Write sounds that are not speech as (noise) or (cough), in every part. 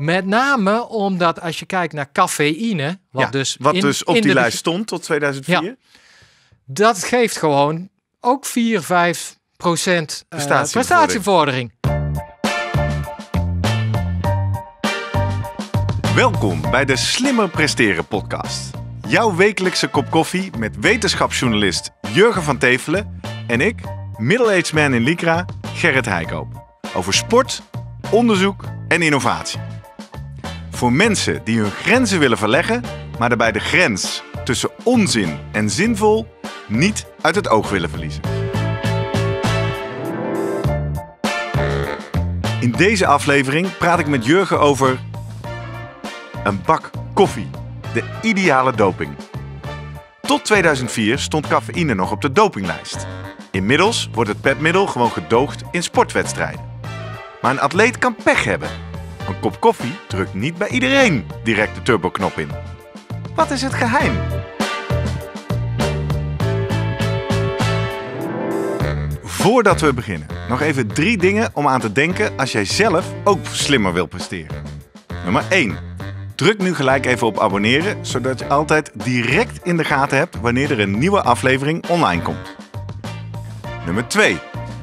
Met name omdat als je kijkt naar cafeïne, wat, dus, in, dus op die lijst stond tot 2004. Ja, dat geeft gewoon ook 4, 5 procent eh, prestatievordering. Welkom bij de Slimmer Presteren podcast. Jouw wekelijkse kop koffie met wetenschapsjournalist Jurgen van Tevelen en ik, middle-aged man in Lycra, Gerrit Heikoop. Over sport, onderzoek en innovatie. Voor mensen die hun grenzen willen verleggen, maar daarbij de grens tussen onzin en zinvol niet uit het oog willen verliezen. In deze aflevering praat ik met Jurgen over een bak koffie, de ideale doping. Tot 2004 stond cafeïne nog op de dopinglijst. Inmiddels wordt het petmiddel gewoon gedoogd in sportwedstrijden. Maar een atleet kan pech hebben een kop koffie drukt niet bij iedereen direct de turboknop in. Wat is het geheim? Voordat we beginnen, nog even drie dingen om aan te denken als jij zelf ook slimmer wil presteren. Nummer 1. Druk nu gelijk even op abonneren, zodat je altijd direct in de gaten hebt wanneer er een nieuwe aflevering online komt. Nummer 2.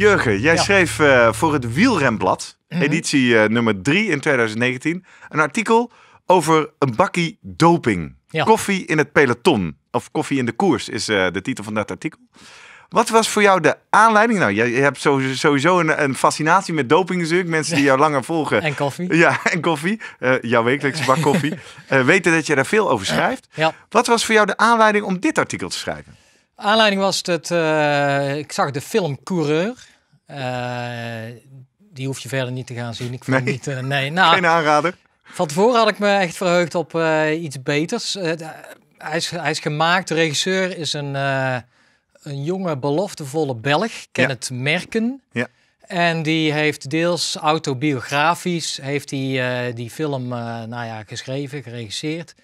Jurgen, jij schreef eh, voor het Wielrenblad, mhm. editie eh, nummer 3 in 2019, een artikel over een bakkie doping. Koffie in het peloton, of koffie in de koers is eh, de titel van dat artikel. Wat was voor jou de aanleiding? Nou, je hebt sowieso een, een fascinatie met doping natuurlijk. Mensen die (laughs) jou langer volgen. en koffie. Ja, (laughs) en koffie. jouw wekelijkse bak koffie. (laughs) weten dat je daar veel over schrijft. Ja. Wat was voor jou de aanleiding om dit artikel te schrijven? Aanleiding was dat ik zag de film Coureur. Eh, die hoef je verder niet te gaan zien. Ik vind nee. niet. Eh, nee, nou, Geen aanrader. Van tevoren had ik me echt verheugd op eh, iets beters. hij, is, hij is gemaakt. De regisseur is een, een jonge, beloftevolle Belg. ken ja. Merken. Ja. En die heeft deels autobiografisch heeft die, die film nou ja, geschreven, geregisseerd.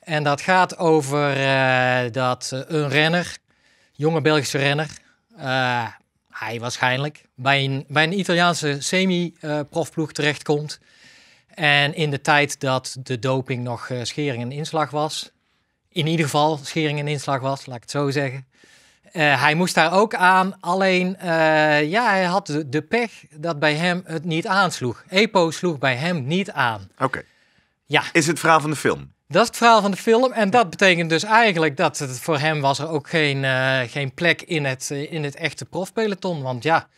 En dat gaat over dat een renner, jonge Belgische renner, hij waarschijnlijk, bij een, bij een Italiaanse semi-profploeg terechtkomt. En in de tijd dat de doping nog eh, schering en inslag was, in ieder geval schering en inslag was, laat ik het zo zeggen. Eh, hij moest daar ook aan, alleen eh, ja, hij had de, de, pech dat bij hem het niet aansloeg. EPO sloeg bij hem niet aan. Oké. Ja. Is het verhaal van de film? Dat is het verhaal van de film. En dat betekent dus eigenlijk dat het voor hem was er ook geen, eh, geen plek in het, eh, in het echte profpeloton. Want ja,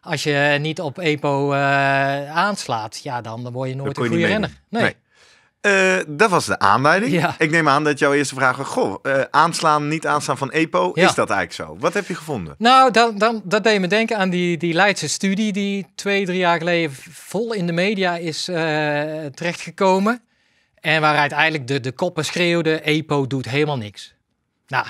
als je niet op EPO eh, aanslaat, ja, dan, word je nooit een goede renner. Nee. dat was de aanleiding. Ja. Ik neem aan dat jouw eerste vraag was: Goh, aanslaan, niet aanslaan van EPO. Is dat eigenlijk zo? Wat heb je gevonden? Nou, dan, dan, dat deed me denken aan die, die Leidse studie die twee, drie jaar geleden vol in de media is terechtgekomen. En waaruit eigenlijk de, de koppen schreeuwden, EPO doet helemaal niks. Nou,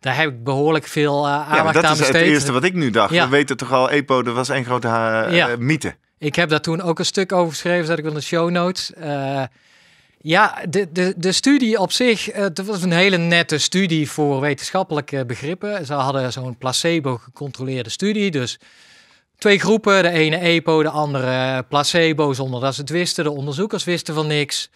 daar heb ik behoorlijk veel uh, aandacht aan besteed. dat is het eerste wat ik nu dacht. We weten toch al, EPO, dat was één grote uh, mythe. Ik heb daar toen ook een stuk over geschreven, zat ik wel in de show notes. ja, de, de, de studie op zich, het was een hele nette studie voor wetenschappelijke begrippen. Ze hadden zo'n placebo-gecontroleerde studie, dus twee groepen. De ene EPO, de andere placebo, zonder dat ze het wisten. De onderzoekers wisten van niks.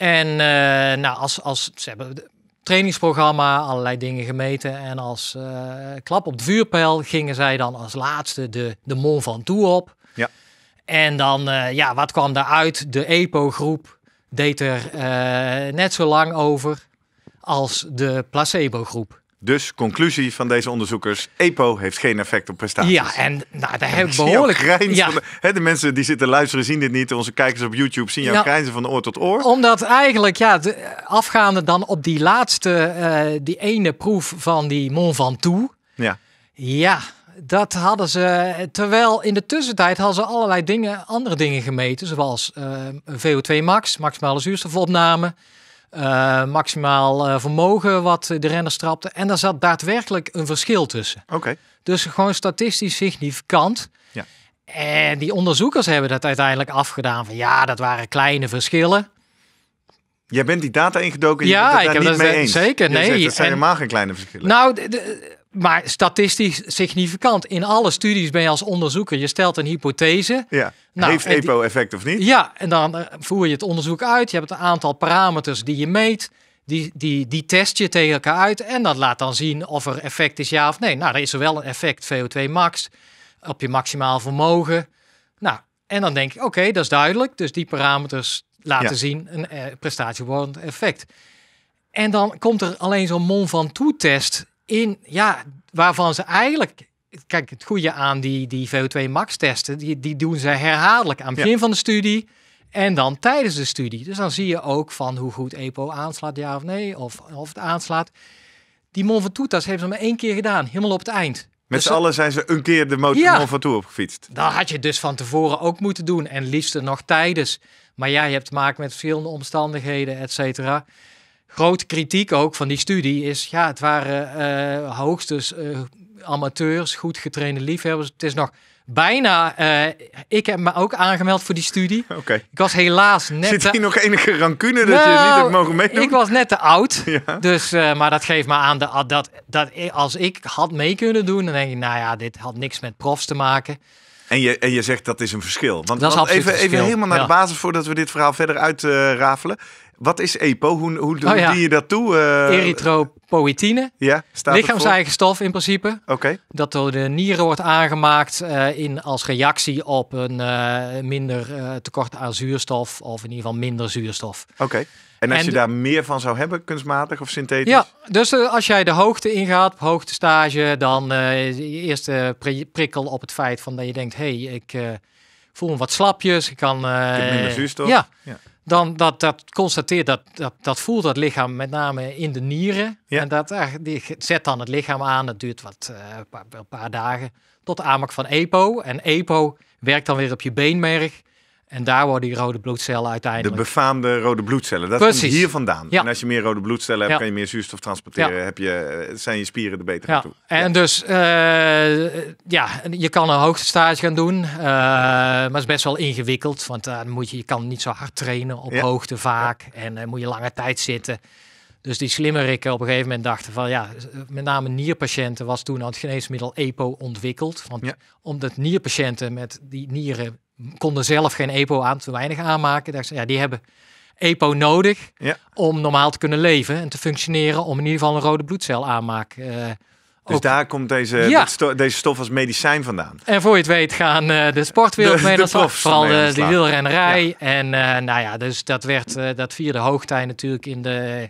En eh, nou, als, als, ze hebben het trainingsprogramma, allerlei dingen gemeten. En als eh, klap op de vuurpijl gingen zij dan als laatste de, de Mont Ventoux op. Ja. En dan, eh, ja, wat kwam daaruit? De EPO-groep deed er net zo lang over als de placebo-groep. Dus conclusie van deze onderzoekers: EPO heeft geen effect op prestaties. Ja, en nou, daar heb ik (laughs) behoorlijk. Ja. De, de mensen die zitten luisteren zien dit niet. Onze kijkers op YouTube zien jouw nou, van oor tot oor. Omdat eigenlijk, ja, de, afgaande dan op die laatste, eh, die ene proef van die Mont van Ja. Ja, dat hadden ze. Terwijl in de tussentijd hadden ze allerlei dingen, andere dingen gemeten. Zoals uh, eh, VO2 max, maximale zuurstofopname. Eh, maximaal eh, vermogen wat de renners trapten. En daar zat daadwerkelijk een verschil tussen. Oké. Dus gewoon statistisch significant. Ja. En die onderzoekers hebben dat uiteindelijk afgedaan van ja, dat waren kleine verschillen. Jij bent die data ingedoken. Ja, je bent het heb niet mee eh, eens. Zeker, nee. Zegt, dat zijn helemaal geen kleine verschillen. Nou, de, maar statistisch significant. In alle studies ben je als onderzoeker, je stelt een hypothese. Ja. Nou, Heeft EPO effect of niet? Ja, en dan eh, voer je het onderzoek uit. Je hebt een aantal parameters die je meet. Die, die, die test je tegen elkaar uit. En dat laat dan zien of er effect is ja of nee. Nou, er is er wel een effect VO2 max op je maximaal vermogen. Nou, en dan denk ik, oké, dat is duidelijk. Dus die parameters laten zien een uh, effect. En dan komt er alleen zo'n mon van test in, ja, waarvan ze eigenlijk kijk, het goede aan die, die VO2 max testen, die, die doen ze herhaaldelijk aan het begin van de studie en dan tijdens de studie. Dus dan zie je ook van hoe goed EPO aanslaat, ja of nee, of, of het aanslaat. Die Monventoetas hebben ze maar één keer gedaan, helemaal op het eind. Met dus z'n allen zijn ze een keer de motor ja, van toe opgefietst. Dat had je dus van tevoren ook moeten doen en liefst nog tijdens. Maar ja, je hebt te maken met verschillende omstandigheden, et cetera grote kritiek ook van die studie is, ja, het waren uh, hoogstens eh, amateurs, goed getrainde liefhebbers. Het is nog bijna, eh, ik heb me ook aangemeld voor die studie. (laughs) Oké. Ik was helaas net... Zit hier nog enige rancune dat je nou, niet hebt mogen meedoen? Ik was net te oud, ja. dus, maar dat geeft me aan dat, dat als ik had mee kunnen doen, dan denk ik, nou ja, dit had niks met profs te maken. En je, en je zegt dat is een verschil. Want, dan is want even, even, helemaal naar de basis voordat we dit verhaal verder uitrafelen. Wat is EPO? Hoe, hoe, oh doe je dat toe? Uh... Ja, staat Lichaams-eigen stof in principe. Oké. Dat door de nieren wordt aangemaakt eh, in, als reactie op een eh, minder tekort aan zuurstof. Of in ieder geval minder zuurstof. Oké. En als je daar meer van zou hebben, kunstmatig of synthetisch? Ja, dus als jij de hoogte ingaat, op hoogtestage, dan is je eerste prikkel op het feit van dat je denkt... hé, hey, ik voel me wat slapjes, ik kan... Ik heb minder zuurstof. ja dan dat, dat constateert, dat, dat, dat voelt dat lichaam met name in de nieren. En dat die zet dan het lichaam aan. dat duurt wat, eh, een paar, paar, dagen tot aanmaak van EPO. En EPO werkt dan weer op je beenmerg. En daar worden die rode bloedcellen uiteindelijk. De befaamde rode bloedcellen. Dat Precies. komt hier vandaan. Ja. En als je meer rode bloedcellen hebt, ja. kan je meer zuurstof transporteren. Heb je, eh, zijn je spieren er beter aan toe. En dus, eh, ja, je kan een hoogtestage gaan doen. Eh, maar het is best wel ingewikkeld. Want dan moet je, je kan niet zo hard trainen op hoogte vaak. En dan moet je lange tijd zitten. Dus die slimmerikken op een gegeven moment dachten van ja, met name nierpatiënten was toen al het geneesmiddel EPO ontwikkeld. Want omdat nierpatiënten met die nieren konden zelf geen EPO aan te weinig aanmaken. ja, die hebben EPO nodig om normaal te kunnen leven en te functioneren, om in ieder geval een rode bloedcel aanmaak. Uh, dus daar komt deze, deze stof als medicijn vandaan. En voor je het weet gaan eh, de sportwereld mee de de Vooral eh, de, de wielrennerij. En nou ja, dus dat, werd, dat vierde hoogtij natuurlijk in de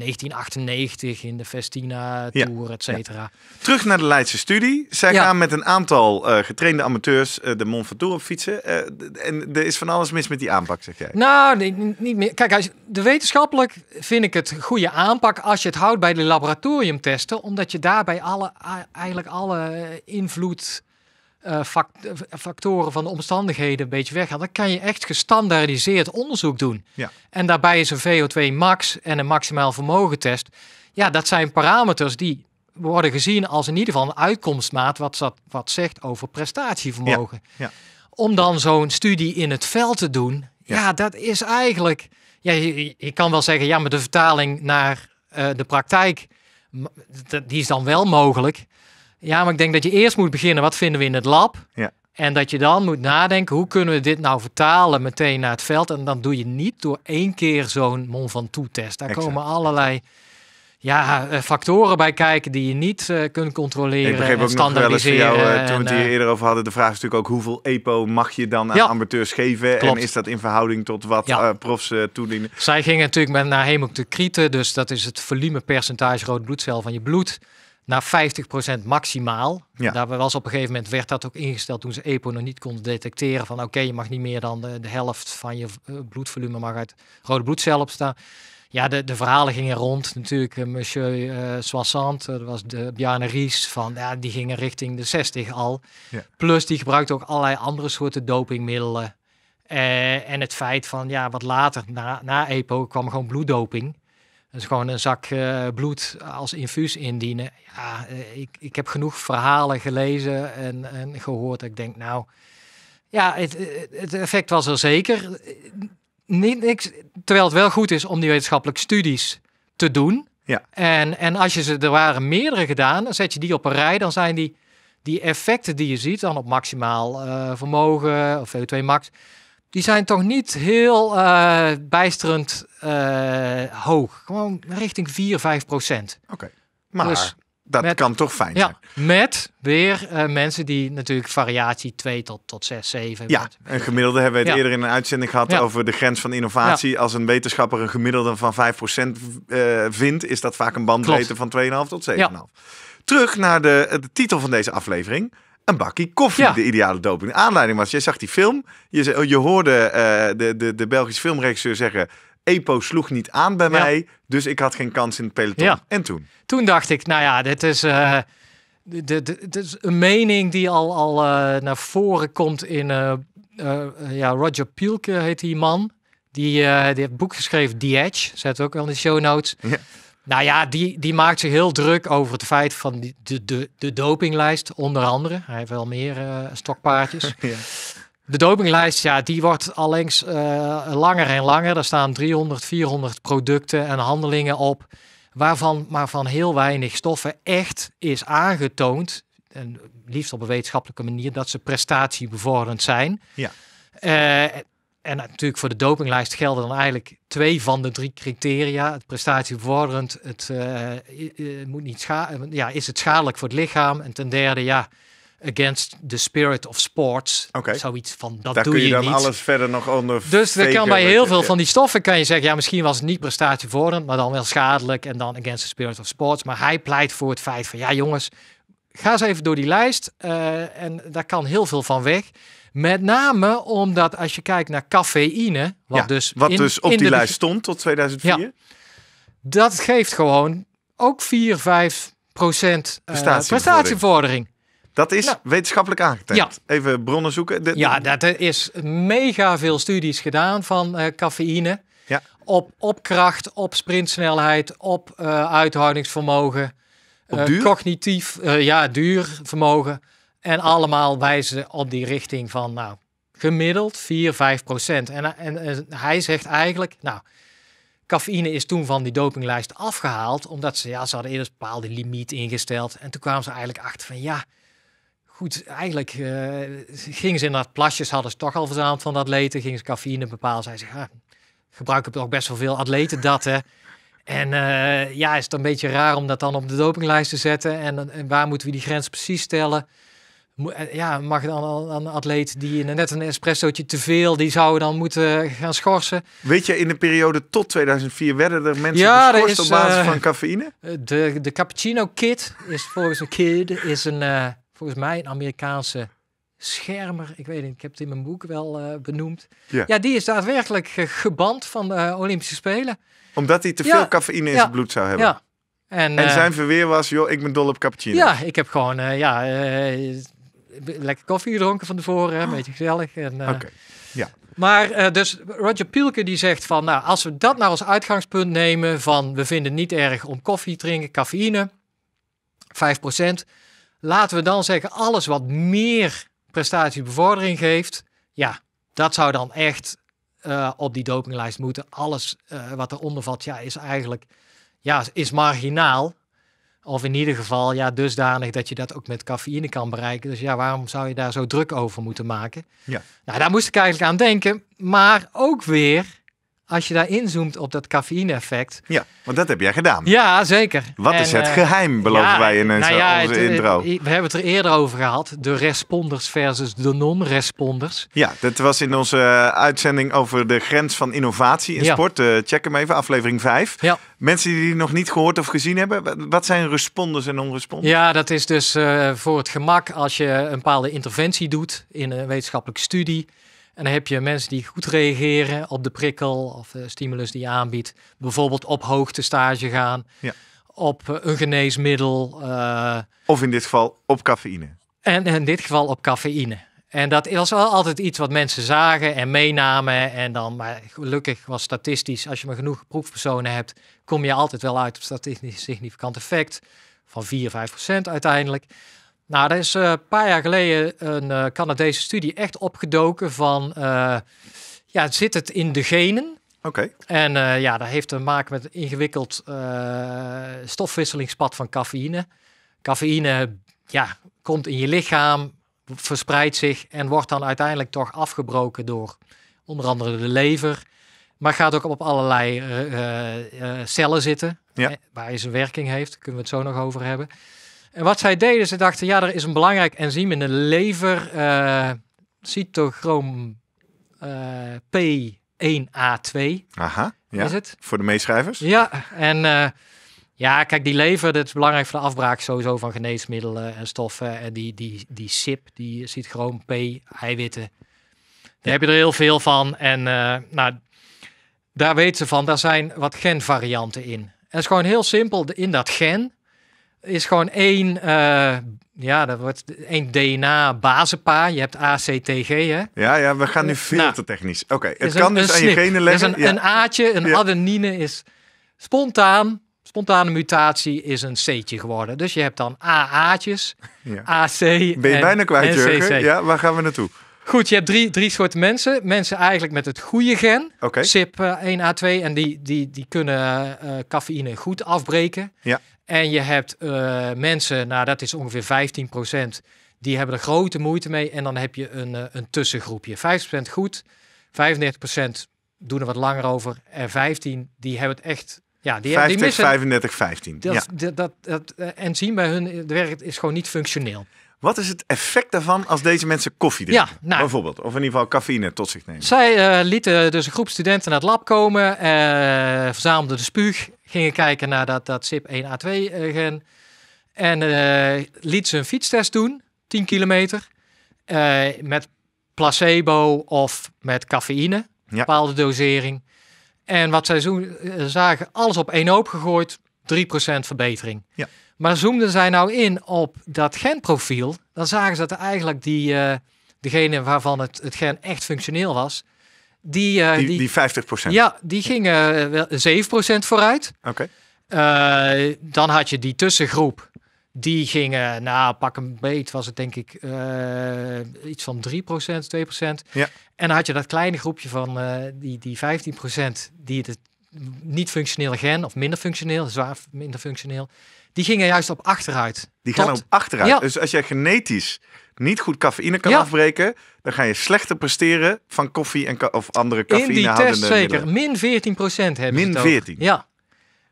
1998 in de Festina Tour, et cetera. Terug naar de Leidse studie. Zij gaan met een aantal eh, getrainde amateurs eh, de Mont Ventoux op fietsen. Eh, en er is van alles mis met die aanpak, zeg jij? Nou, nee, niet meer. Kijk, de wetenschappelijk vind ik het goede aanpak als je het houdt bij de laboratoriumtesten. Omdat je daarbij alle, eigenlijk alle invloed eh, factoren van de omstandigheden een beetje weggaan, dan kan je echt gestandaardiseerd onderzoek doen. Ja. En daarbij is een VO2 max en een maximaal vermogentest. Ja, dat zijn parameters die worden gezien als in ieder geval een uitkomstmaat wat, wat zegt over prestatievermogen. Ja. Om dan zo'n studie in het veld te doen, ja, dat is eigenlijk. Ja, je, kan wel zeggen, ja, maar de vertaling naar eh, de praktijk, die is dan wel mogelijk. Ja, maar ik denk dat je eerst moet beginnen, wat vinden we in het lab? Ja. En dat je dan moet nadenken, hoe kunnen we dit nou vertalen meteen naar het veld? En dan doe je niet door één keer zo'n van van test Daar komen allerlei ja, eh, factoren bij kijken die je niet eh, kunt controleren. Ik begreep ook nog wel eens van jou, eh, toen we het hier eerder over hadden, de vraag is natuurlijk ook hoeveel EPO mag je dan aan amateurs geven? En is dat in verhouding tot wat ja. profs toedienen? Zij gingen natuurlijk met naar krieten. dus dat is het volumepercentage rode bloedcel van je bloed na 50% maximaal. Ja. Daar was op een gegeven moment werd dat ook ingesteld toen ze EPO nog niet konden detecteren van oké, je mag niet meer dan de, helft van je eh, bloedvolume mag uit rode bloedcellen opstaan. Ja, de, de verhalen gingen rond. Natuurlijk, eh, monsieur uh, eh, Soissant, dat was de Bjarne Ries, van, ja, die gingen richting de 60 al. Ja. Plus, die gebruikte ook allerlei andere soorten dopingmiddelen. en het feit van, ja, wat later, na, na EPO, kwam gewoon bloeddoping. Dus gewoon een zak eh, bloed als infuus indienen. Ja, eh, ik, ik heb genoeg verhalen gelezen en, en gehoord. ik denk, nou, ja, het, het effect was er zeker. Niet, niks, terwijl het wel goed is om die wetenschappelijke studies te doen. Ja. En, en als je ze, er waren meerdere gedaan, dan zet je die op een rij, dan zijn die, die effecten die je ziet, dan op maximaal eh, vermogen of VO2 max, die zijn toch niet heel eh, bijsterend eh, hoog. Gewoon richting 4, 5 procent. Oké, maar dus dat kan toch fijn zijn. met weer eh, mensen die natuurlijk variatie 2 tot, tot 6, 7. Ja, een gemiddelde hebben we het eerder in een uitzending gehad over de grens van innovatie. Als een wetenschapper een gemiddelde van 5% vindt, is dat vaak een bandbreedte van 2,5 tot 7,5. Terug naar de, de titel van deze aflevering een bakkie koffie, de ideale doping. De aanleiding was, jij zag die film, je, je hoorde eh, de, de, de Belgische filmregisseur zeggen... Epo sloeg niet aan bij mij, dus ik had geen kans in het peloton. En toen? Toen dacht ik, nou ja, dit is, uh, de dit is een mening die al, al eh, naar voren komt in... ja, Roger Pielke heet die man. Die, die heeft boek geschreven, The Edge. Zet ook wel in de show notes. Ja. Nou ja, die, die maakt zich heel druk over het feit van die, de, de, de dopinglijst, onder andere. Hij heeft wel meer uh, stokpaardjes. (laughs) De dopinglijst, ja, die wordt allengs uh, langer en langer. Daar staan 300, 400 producten en handelingen op, waarvan maar van heel weinig stoffen echt is aangetoond, en liefst op een wetenschappelijke manier, dat ze prestatiebevorderend zijn. Ja. Uh, en natuurlijk voor de dopinglijst gelden dan eigenlijk twee van de drie criteria. Het prestatiebevorderend, eh, het moet niet scha ja, is het schadelijk voor het lichaam. En ten derde, ja, against the spirit of sports. Okay. Zoiets van, dat Daar doe kun je, dan niet. alles verder nog onder Dus er kan bij heel veel van die stoffen kan je zeggen, ja, misschien was het niet prestatievorderend, maar dan wel schadelijk en dan against the spirit of sports. Maar hij pleit voor het feit van, ja jongens, ga eens even door die lijst eh, en daar kan heel veel van weg. Met name omdat als je kijkt naar cafeïne, wat, dus, in, dus op die lijst stond tot 2004. dat geeft gewoon ook 4, 5 procent eh, prestatievordering. Dat is wetenschappelijk aangetoond. Even bronnen zoeken. Ja, dat er is mega veel studies gedaan van eh, cafeïne. Ja. Op, opkracht, kracht, op sprintsnelheid, op eh, uithoudingsvermogen. Op cognitief, ja, duur vermogen. En allemaal wijzen op die richting van, nou, gemiddeld 4, 5 procent. En, en, hij zegt eigenlijk, nou, cafeïne is toen van die dopinglijst afgehaald, omdat ze, ja, ze hadden eerst een bepaalde limiet ingesteld. En toen kwamen ze eigenlijk achter van, ja, goed, eigenlijk eh, gingen ze in dat plasjes, hadden ze toch al verzameld van de atleten, gingen ze cafeïne bepalen. zeiden zeggen, ja, ah, gebruiken toch best wel veel atleten dat, hè. En eh, ja, is het een beetje raar om dat dan op de dopinglijst te zetten? En, en waar moeten we die grens precies stellen? Eh, ja, mag dan een atleet die net een espressootje te veel, die zou dan moeten eh, gaan schorsen. Weet je, in de periode tot 2004 werden er mensen ja, geschorst op basis eh, van cafeïne? De, de Cappuccino Kid is volgens een kid is een, volgens mij een Amerikaanse schermer. Ik weet niet, ik heb het in mijn boek wel benoemd. Ja. ja. die is daadwerkelijk geband van de Olympische Spelen. Omdat hij te veel cafeïne in zijn bloed zou hebben? En, en, zijn verweer was, joh, ik ben dol op cappuccino. Ja, ik heb gewoon, uh, ja, lekker koffie gedronken van tevoren, een ah. beetje gezellig. En, eh, ja. Maar eh, dus Roger Pielke die zegt van, nou, als we dat nou als uitgangspunt nemen van, we vinden het niet erg om koffie te drinken, cafeïne, 5%. Laten we dan zeggen, alles wat meer prestatiebevordering geeft, ja, dat zou dan echt eh, op die dopinglijst moeten. Alles wat eronder valt, ja, is eigenlijk, ja, is marginaal. Of in ieder geval ja, dusdanig dat je dat ook met cafeïne kan bereiken. Dus ja, waarom zou je daar zo druk over moeten maken? Ja. Nou, daar moest ik eigenlijk aan denken. Maar ook weer als je daar inzoomt op dat cafeïne-effect. Ja, want dat heb jij gedaan. Ja, zeker. Wat is het eh, geheim, beloven wij in nou onze intro? we hebben het er eerder over gehad. De responders versus de non-responders. Ja, dat was in onze eh, uitzending over de grens van innovatie in sport. Eh, check hem even, aflevering 5. Ja. Mensen die nog niet gehoord of gezien hebben, wat zijn responders en non-responders? Ja, dat is dus voor het gemak als je een bepaalde interventie doet in een wetenschappelijke studie en dan heb je mensen die goed reageren op de prikkel of de stimulus die je aanbiedt. Bijvoorbeeld op hoogte stage gaan, ja. op eh, een geneesmiddel. Eh, of in dit geval op cafeïne. En in dit geval op cafeïne. En dat was wel altijd iets wat mensen zagen en meenamen. En dan, maar gelukkig was statistisch, als je maar genoeg proefpersonen hebt, kom je altijd wel uit op statistisch significant effect van 4, 5 procent uiteindelijk. Nou, er is een eh, paar jaar geleden een eh, Canadese studie echt opgedoken van, eh, ja, zit het in de genen? Oké. En ja, dat heeft te maken met een ingewikkeld stofwisselingspad van cafeïne. Cafeïne, ja, komt in je lichaam, verspreidt zich en wordt dan uiteindelijk toch afgebroken door onder andere de lever. Maar gaat ook op allerlei cellen zitten, ja. waar hij zijn werking heeft. Daar kunnen we het zo nog over hebben. En wat zij deden, ze dachten, ja, er is een belangrijk enzym in de lever, uh, cytochroom eh, P1A2. Aha, ja. is het? Voor de meeschrijvers? Ja, en eh, ja, kijk, die lever, dat is belangrijk voor de afbraak sowieso van geneesmiddelen en stoffen. En die, die, die SIP, die cytochroom P-eiwitten, daar heb je er heel veel van. En nou, daar weten ze van, daar zijn wat genvarianten in. En het is gewoon heel simpel, in dat gen is gewoon één, eh, ja, dat wordt één dna basenpaar Je hebt ACTG, hè? Ja, ja, we gaan nu eh, veel nou, te technisch. Oké, het kan een, dus een aan je genen leggen. een, ja. een A'tje, een adenine is spontaan. Spontane mutatie is een C'tje geworden. Dus je hebt dan AA'tjes, ja. AC Ben je bijna kwijt, Jurgen? Ja, waar gaan we naartoe? Goed, je hebt drie, drie soorten mensen. Mensen eigenlijk met het goede gen, okay. CYP1A2, eh, en die, die, die kunnen cafeïne goed afbreken. Ja. En je hebt eh, mensen, nou dat is ongeveer 15%, die hebben er grote moeite mee. En dan heb je een, uh, een tussengroepje. 50% goed, 35% doen er wat langer over. En 15 die hebben het echt. Ja, die, die missen, 35, 15. Dat, ja. dat, dat, eh, en zien bij hun, het werk is gewoon niet functioneel. Wat is het effect daarvan als deze mensen koffie drinken? Ja, nou. bijvoorbeeld. Of in ieder geval cafeïne tot zich nemen. Zij lieten dus een groep studenten naar het lab komen, verzamelden de spuug gingen kijken naar dat, dat CYP1A2-gen. Eh, en uh, liet ze een fietstest doen, 10 kilometer, eh, met placebo of met cafeïne, bepaalde dosering. En wat zij zagen, alles op één hoop gegooid, 3% verbetering. Ja. Maar zoomden zij nou in op dat genprofiel, dan zagen ze dat eigenlijk die, uh, degene waarvan het, het gen echt functioneel was, eh, die, die, die, die, 50%? Ja, die gingen eh, 7% vooruit. Oké. Eh, dan had je die tussengroep. Die gingen, nou, pak een beet was het denk ik iets van 3%, 2%. Ja. En dan had je dat kleine groepje van die, die 15% die het niet functioneel gen of minder functioneel, zwaar minder functioneel, die gingen juist op achteruit. Die gaan op achteruit. Ja. Dus als jij genetisch niet goed cafeïne kan afbreken, dan ga je slechter presteren van koffie en of andere cafeïne. In die test zeker. Min 14 hebben Min ze 14? Ja.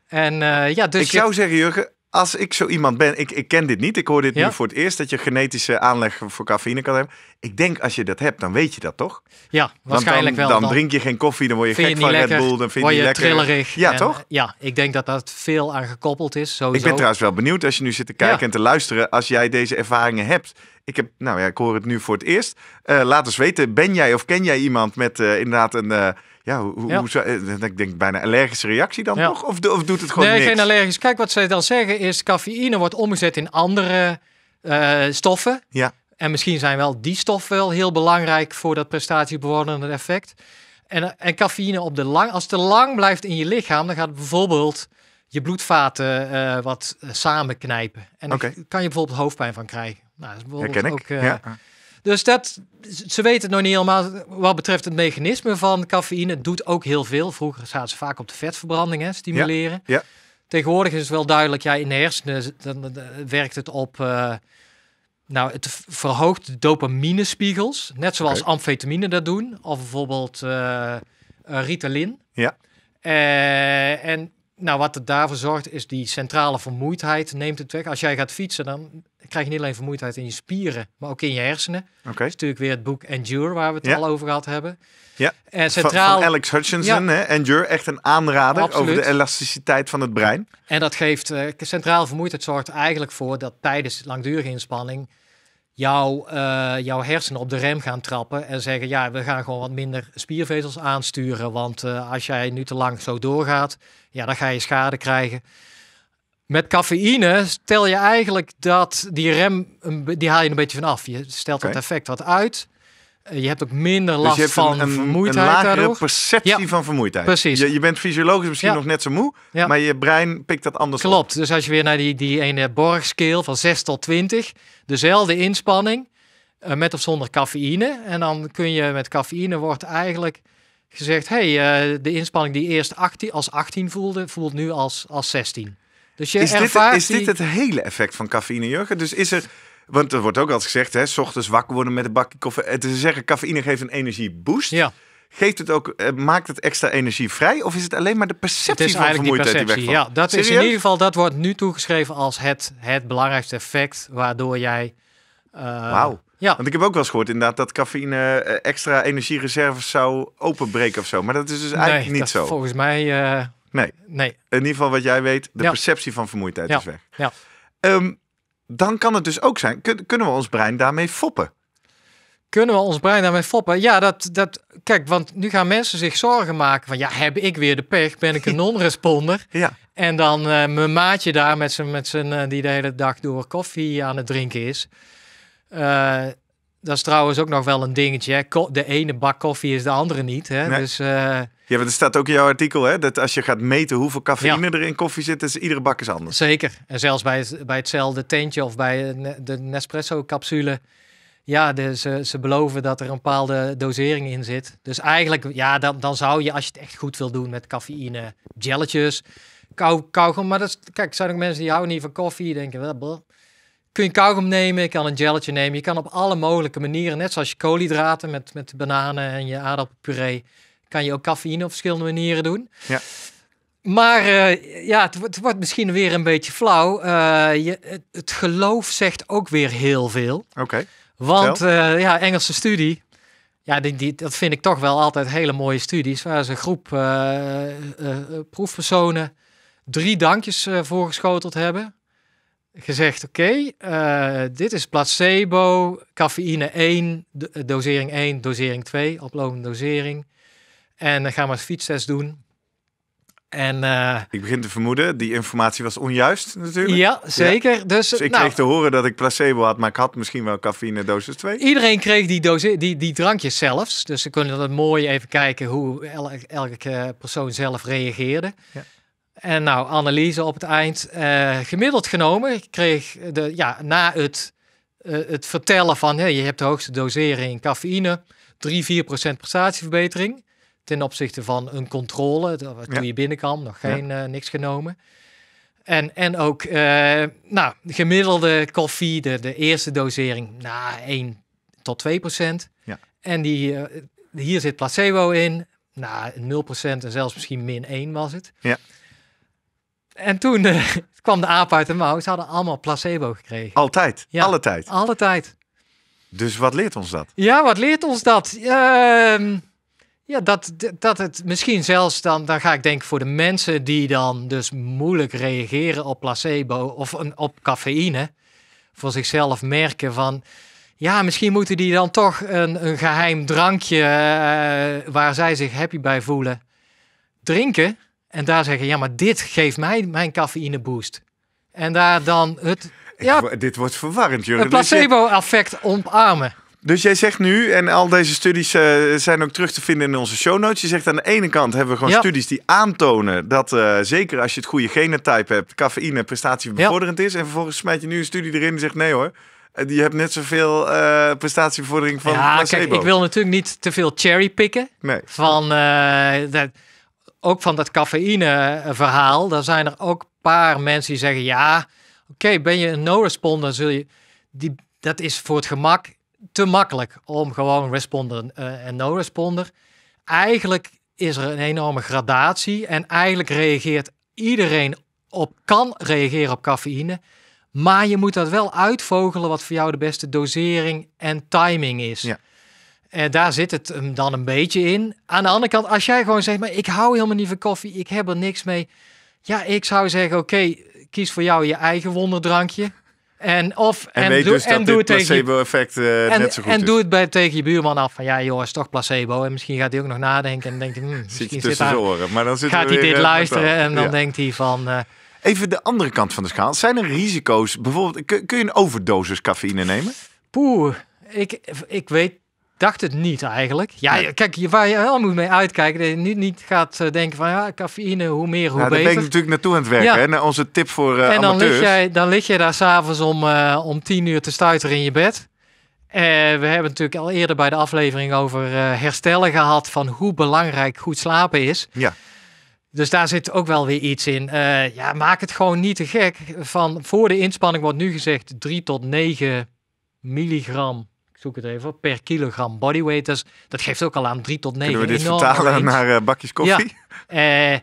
En, eh, ja dus ik zou zeggen, Jurgen, als ik zo iemand ben, ik, ik ken dit niet, ik hoor dit nu voor het eerst, dat je genetische aanleg voor cafeïne kan hebben. Ik denk als je dat hebt, dan weet je dat toch? Ja, waarschijnlijk wel. Dan, dan, drink je geen koffie, dan word je gek van Red Bull, dan vind je, je lekker. trillerig. Ja, toch? Ja, ik denk dat dat veel aan gekoppeld is. Sowieso. Ik ben trouwens wel benieuwd als je nu zit te kijken en te luisteren, als jij deze ervaringen hebt. Ik heb, nou ja, ik hoor het nu voor het eerst. Eh, laat eens weten, ben jij of ken jij iemand met eh, inderdaad een... Eh, ja, hoe, ja. Eh, ik denk bijna allergische reactie dan toch nog? Of, of, doet het gewoon nee, geen allergisch. Kijk, wat zij dan zeggen is, cafeïne wordt omgezet in andere eh, stoffen. Ja. En misschien zijn wel die stoffen wel heel belangrijk voor dat prestatiebewonnende effect. En, en cafeïne op de lang, als het te lang blijft in je lichaam, dan gaat bijvoorbeeld je bloedvaten uh, wat samenknijpen. En dan kan je bijvoorbeeld hoofdpijn van krijgen. Nou, is bijvoorbeeld Herken ik. Ook, ja. Dus dat, ze weten het nog niet helemaal wat betreft het mechanisme van cafeïne. Het doet ook heel veel. Vroeger zaten ze vaak op de vetverbranding, hè, stimuleren. Ja, Tegenwoordig is het wel duidelijk, ja, in de hersenen dan, eh, werkt het op... Uh, nou, het verhoogt dopamine-spiegels, net zoals amfetamine dat doen, of bijvoorbeeld uh, Ritalin. Ja. en nou, wat het daarvoor zorgt, is die centrale vermoeidheid neemt het weg. Als jij gaat fietsen, dan krijg je niet alleen vermoeidheid in je spieren, maar ook in je hersenen. Oké. is natuurlijk weer het boek Endure, waar we het al over gehad hebben. Ja, en eh, centraal... Van, Alex Hutchinson, ja. hè? Endure, echt een aanrader over de elasticiteit van het brein. En dat geeft, eh, centraal vermoeidheid zorgt eigenlijk voor dat tijdens langdurige inspanning jouw, eh, jouw hersenen op de rem gaan trappen en zeggen, ja, we gaan gewoon wat minder spiervezels aansturen, want als jij nu te lang zo doorgaat, ja, dan ga je schade krijgen. Met cafeïne stel je eigenlijk dat die rem, die haal je een beetje van af. Je stelt dat effect wat uit. Eh, je hebt ook minder dus last van een, vermoeidheid. Een lagere perceptie van vermoeidheid. Precies. Je, bent fysiologisch misschien nog net zo moe, maar je brein pikt dat anders Klopt. op. Klopt. Dus als je weer naar die, die ene scale van 6 tot 20, dezelfde inspanning, eh, met of zonder cafeïne. En dan kun je met cafeïne wordt eigenlijk gezegd, hey, eh, de inspanning die eerst 18, als 18 voelde, voelt nu als, als 16. Dus je is, dit, is dit het hele effect van cafeïne, Jurgen? Dus is er... Want er wordt ook altijd gezegd, hè, s ochtends wakker worden met een bakje koffie. Ze zeggen, cafeïne geeft een energieboost. Ja. Geeft het ook, eh, maakt het extra energievrij? Of is het alleen maar de perceptie van vermoeidheid die, perceptie, die Ja, dat is in ieder geval, dat wordt nu toegeschreven als het, het belangrijkste effect waardoor jij... Eh, Wauw. Ja. Want ik heb ook wel eens gehoord inderdaad dat cafeïne eh, extra energiereserves zou openbreken of zo. Maar dat is dus eigenlijk nee, niet dat, zo. Volgens mij Nee. nee. In ieder geval wat jij weet, de perceptie van vermoeidheid is weg. Ja. Ehm, dan kan het dus ook zijn, kunnen we ons brein daarmee foppen? Kunnen we ons brein daarmee foppen? Ja, dat, dat, kijk, want nu gaan mensen zich zorgen maken van, ja, heb ik weer de pech? Ben ik een (laughs) non-responder? ja. En dan eh, mijn maatje daar met zijn, met zijn, eh, die de hele dag door koffie aan het drinken is. Eh, dat is trouwens ook nog wel een dingetje. Hè? De ene bak koffie is de andere niet. Hè? Dus ja, want er staat ook in jouw artikel hè, dat als je gaat meten hoeveel cafeïne er in koffie zit, is iedere bak is anders. Zeker. En zelfs bij, bij hetzelfde tentje of bij de Nespresso-capsule. Ja, ze, ze beloven dat er een bepaalde dosering in zit. Dus eigenlijk, ja, dan, dan zou je, als je het echt goed wil doen met cafeïne, gelletjes, kou, kauwgom. Maar dat is, kijk, zijn ook mensen die houden niet van koffie, denken wel, kun je kauwgom nemen, je kan een gelletje nemen. Je kan op alle mogelijke manieren, net zoals je koolhydraten met, met bananen en je aardappelpuree. Kan je ook cafeïne op verschillende manieren doen. Ja. Maar eh, ja, het, het, wordt misschien weer een beetje flauw. Eh, je, het, geloof zegt ook weer heel veel. Oké. Want eh, ja, Engelse studie. Ja, dat vind ik toch wel altijd hele mooie studies. Waar ze een groep proefpersonen drie dankjes voorgeschoteld hebben. Gezegd, oké, dit is placebo, cafeïne 1, dosering 1, dosering 2, oplopende dosering. En dan gaan we fietstest doen. En, eh, ik begin te vermoeden, die informatie was onjuist natuurlijk. Ja, zeker. Dus, dus ik nou- kreeg te horen dat ik placebo had, maar ik had misschien wel cafeïne dosis 2. Iedereen kreeg die, dosis, die, die drankjes zelfs. Dus ze konden het mooi even kijken hoe elke persoon zelf reageerde. Ja. En nou, analyse op het eind. Eh, gemiddeld genomen kreeg de, ja, na het, eh, het vertellen van je hebt de hoogste dosering cafeïne, 3-4% prestatieverbetering ten opzichte van een controle. Toen ja. je kan, nog geen, eh, niks genomen. En, en ook, eh, nou, gemiddelde koffie, de, de eerste dosering, na nou, 1 tot 2 procent. Ja. En die, eh, hier zit placebo in, nou, 0 procent en zelfs misschien min 1 was het. Ja. En toen (laughs) kwam de aap uit de mouw. Ze hadden allemaal placebo gekregen. Altijd? Ja, alle tijd? Alle tijd. Dus wat leert ons dat? Ja, wat leert ons dat? Uh, ja, dat, dat het misschien zelfs dan, dan ga ik denken voor de mensen die dan dus moeilijk reageren op placebo of een, op cafeïne, voor zichzelf merken van, ja, misschien moeten die dan toch een, een geheim drankje eh, waar zij zich happy bij voelen drinken. En daar zeggen, ja, maar dit geeft mij mijn cafeïne boost. En daar dan het... Ja, dit wordt verwarrend, jullie. Het placebo-effect omarmen. Dus jij zegt nu, en al deze studies eh, zijn ook terug te vinden in onze show notes. Je zegt aan de ene kant hebben we gewoon studies die aantonen dat eh, zeker als je het goede genotype hebt, cafeïne prestatiebevorderend ja. is. En vervolgens smijt je nu een studie erin die zegt nee hoor. Je eh, hebt net zoveel uh, prestatiebevordering van ja, Kijk, ik wil natuurlijk niet te veel cherry picken Van, dat, ook van dat cafeïne verhaal. Daar zijn er ook een paar mensen die zeggen ja, oké, ben je een no-responder, zul je... Die, dat is voor het gemak te makkelijk om gewoon responder eh, en no-responder. Eigenlijk is er een enorme gradatie en eigenlijk reageert iedereen op, kan reageren op cafeïne. Maar je moet dat wel uitvogelen wat voor jou de beste dosering en timing is. Ja. En daar zit het dan een beetje in. Aan de andere kant, als jij gewoon zegt, maar ik hou helemaal niet van koffie, ik heb er niks mee. Ja, ik zou zeggen, oké, kies voor jou je eigen wonderdrankje. En, of, en, en doe, dus en dat placebo-effect eh, net zo goed En doe het bij, tegen je buurman af van ja joh, is toch placebo. En misschien gaat hij ook nog nadenken en denkt hij... Hmm, misschien zit oren. Maar dan zit gaat hij dit luisteren en dan denkt hij van... Eh, Even de andere kant van de schaal. Zijn er risico's? Bijvoorbeeld, kun, kun je een overdosis cafeïne nemen? Poeh, ik, ik weet dacht het niet eigenlijk. Ja, kijk kijk, waar je wel moet mee uitkijken, je niet, niet gaat eh, denken van ja, cafeïne, hoe meer, hoe ja, beter. Daar ben natuurlijk naartoe aan het werken, hè, naar onze tip voor eh, en dan Lig jij, dan lig je daar s'avonds om, uh, om tien uur te stuiteren in je bed. we hebben natuurlijk al eerder bij de aflevering over herstellen gehad van hoe belangrijk goed slapen is. Ja. Dus daar zit ook wel weer iets in. ja, maak het gewoon niet te gek. Van voor de inspanning wordt nu gezegd 3 tot 9 milligram zoek het even per kilogram bodyweight. Dus dat geeft ook al aan 3 tot 9. Kunnen we dit vertalen naar eh, bakjes koffie? Eh,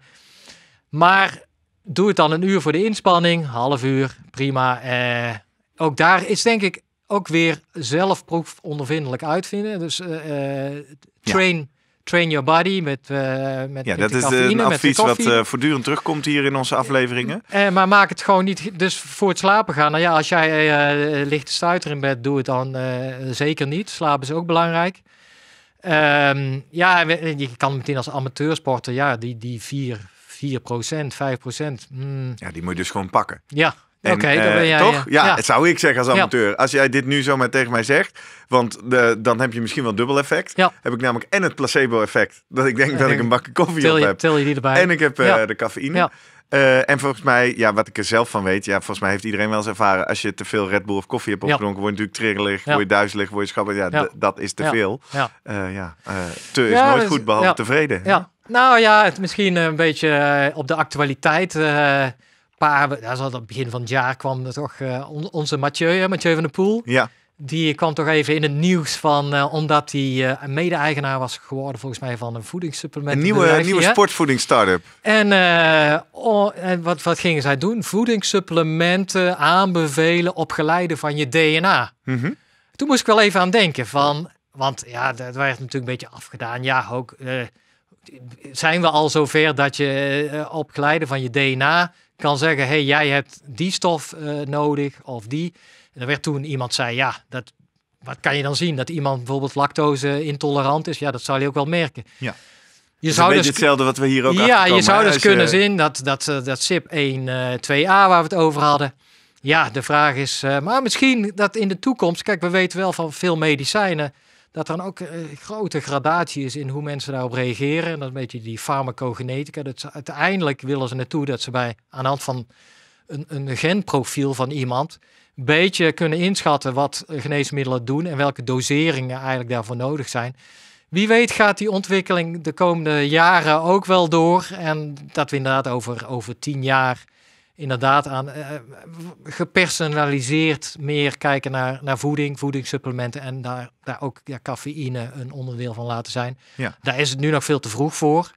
maar doe het dan een uur voor de inspanning, half uur, prima. Uh, ook daar is denk ik ook weer zelfproef ondervindelijk uitvinden. Dus train Train Your Body met, uh, met Ja, dat is een advies wat eh, voortdurend terugkomt hier in onze afleveringen. Eh, maar maak het gewoon niet, dus voor het slapen gaan. Nou ja, als jij ligt lichte stuiter in bed, doe het dan zeker niet. Slapen is ook belangrijk. Ehm, ja, je kan meteen als amateursporter, ja, die, die 4, 4 5 Ja, die moet je dus gewoon pakken. Ja, Oké, dan ben eh, jij... Toch? Eh, ja, zou ik zeggen als amateur. Als jij dit nu zomaar tegen mij zegt, want de, dan heb je misschien wel dubbel effect. Heb ik namelijk en het placebo-effect. Dat ik denk dat ik een bakje koffie op heb. Til je die erbij. En ik heb eh, de cafeïne. en volgens mij, ja, wat ik er zelf van weet, ja, volgens mij heeft iedereen wel eens ervaren. Als je te veel Red Bull of koffie hebt opgedronken, word je natuurlijk trillelig, word je duizelig, word je schappelijk. Ja, dat is te veel. Ja, te is nooit dus- goed, behalve tevreden. Ja. Nou ja, het misschien een beetje op de actualiteit paar, dat is al het begin van het jaar kwam er toch eh, onze Mathieu, Mathieu van de Poel. Ja. Die kwam toch even in het nieuws van, eh, omdat hij eh, mede-eigenaar was geworden, volgens mij, van een voedingssupplement. Een nieuwe, nieuwe sportvoeding startup. En, oh, en wat, wat gingen zij doen? Voedingssupplementen aanbevelen op geleide van je DNA. Mhm. Toen moest ik wel even aan denken van, want ja, dat werd natuurlijk een beetje afgedaan. Ja, ook zijn we al zover dat je uh, op geleide van je DNA kan zeggen, hey, jij hebt die stof eh, nodig of die. En er werd toen iemand zei, ja, dat, wat kan je dan zien? Dat iemand bijvoorbeeld lactose intolerant is. Ja, dat zou je ook wel merken. Ja. Je dus zou dus hetzelfde wat we hier ook Ja, je zou dus kunnen zien dat, dat, eh, dat SIP 1, 2a eh, waar we het over hadden. Ja, de vraag is, maar misschien dat in de toekomst, kijk, we weten wel van veel medicijnen dat er dan ook een eh, grote gradatie is in hoe mensen daarop reageren. En dat beetje die farmacogenetica. Dat uiteindelijk willen ze naartoe dat ze bij, aan de hand van een, een genprofiel van iemand een beetje kunnen inschatten wat eh, geneesmiddelen doen en welke doseringen eigenlijk daarvoor nodig zijn. Wie weet gaat die ontwikkeling de komende jaren ook wel door. En dat we inderdaad over, over tien jaar inderdaad aan eh, gepersonaliseerd meer kijken naar, naar voeding, voedingssupplementen en daar, daar ook ja, cafeïne een onderdeel van laten zijn. Daar is het nu nog veel te vroeg voor.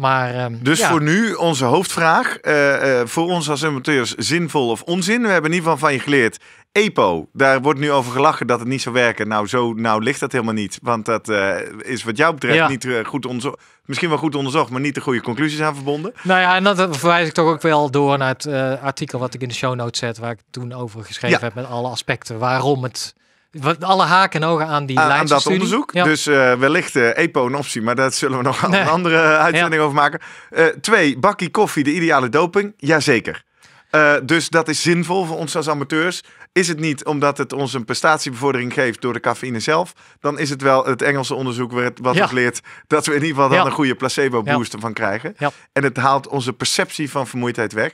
Maar, ehm, dus voor nu onze hoofdvraag. Eh, eh, voor ons als amateurs zinvol of onzin? We hebben in ieder geval van je geleerd. EPO, daar wordt nu over gelachen dat het niet zou werken. Nou, zo nou ligt dat helemaal niet. Want dat eh, is wat jou betreft niet goed onderzocht. Misschien wel goed onderzocht, maar niet de goede conclusies aan verbonden. Nou ja, en dat verwijs ik toch ook wel door naar het artikel wat ik in de show notes zet. Waar ik toen over geschreven heb met alle aspecten. Waarom het alle haken en ogen aan die aan, aan dat onderzoek. Dus uh, wellicht eh, EPO een optie, maar daar zullen we nog nee. een andere (laughs) uitzending over maken. Eh, twee, bakkie koffie, de ideale doping. Jazeker. dus dat is zinvol voor ons als amateurs. Is het niet omdat het ons een prestatiebevordering geeft door de cafeïne zelf, dan is het wel het Engelse onderzoek wat ja. ons leert dat we in ieder geval dan een goede placebo boost van krijgen. En het haalt onze perceptie van vermoeidheid weg.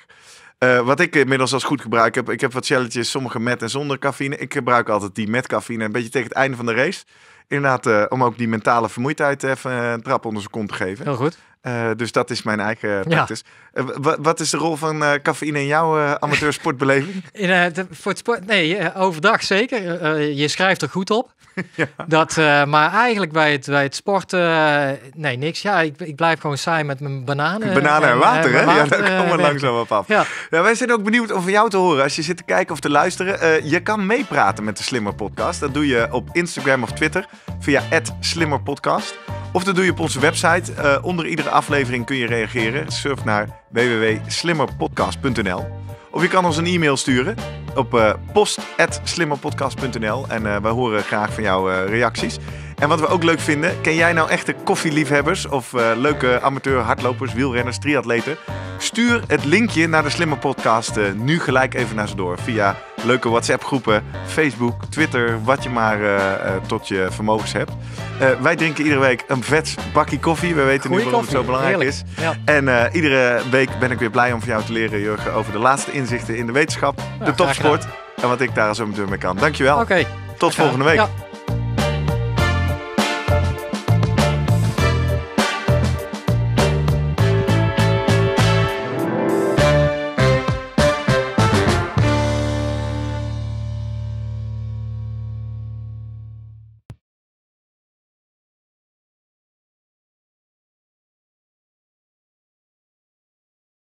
Eh, wat ik inmiddels als goed gebruik heb, ik heb wat challenges, sommige met en zonder cafeïne. Ik gebruik altijd die met cafeïne, een beetje tegen het einde van de race. Inderdaad, eh, om ook die mentale vermoeidheid even een trap onder zijn kont te geven. Heel goed. Eh, dus dat is mijn eigen practice. Eh, wat is de rol van eh, cafeïne in jouw amateursportbeleving? (laughs) in, voor het sport, nee, overdag zeker. je schrijft er goed op. (laughs) dat, maar eigenlijk bij het, bij het sporten, nee, niks. Ja, ik, ik, blijf gewoon saai met mijn bananen. Bananen en, water, hè? Ja, daar komen we langzaam op af. Ja. wij zijn ook benieuwd om van jou te horen als je zit te kijken of te luisteren. je kan meepraten met de Slimmer Podcast. Dat doe je op Instagram of Twitter via @slimmerpodcast. Of dat doe je op onze website. Eh, onder iedere aflevering kun je reageren. Surf naar www.slimmerpodcast.nl. Of je kan ons een e-mail sturen op uh, eh, post.slimmerpodcast.nl. En uh, wij horen graag van jouw reacties. En wat we ook leuk vinden, ken jij nou echte koffieliefhebbers of leuke amateur hardlopers, wielrenners, triatleten? Stuur het linkje naar de Slimme Podcast eh, nu gelijk even naar ze door. Via leuke WhatsApp-groepen, Facebook, Twitter, wat je maar eh, eh, tot je vermogens hebt. wij drinken iedere week een vet bakje koffie. We weten nu waarom koffie. het zo belangrijk is. En iedere week ben ik weer blij om van jou te leren, Jurgen, over de laatste inzichten in de wetenschap, de topsport en wat ik daar zo meteen mee kan. Dankjewel. Tot volgende week.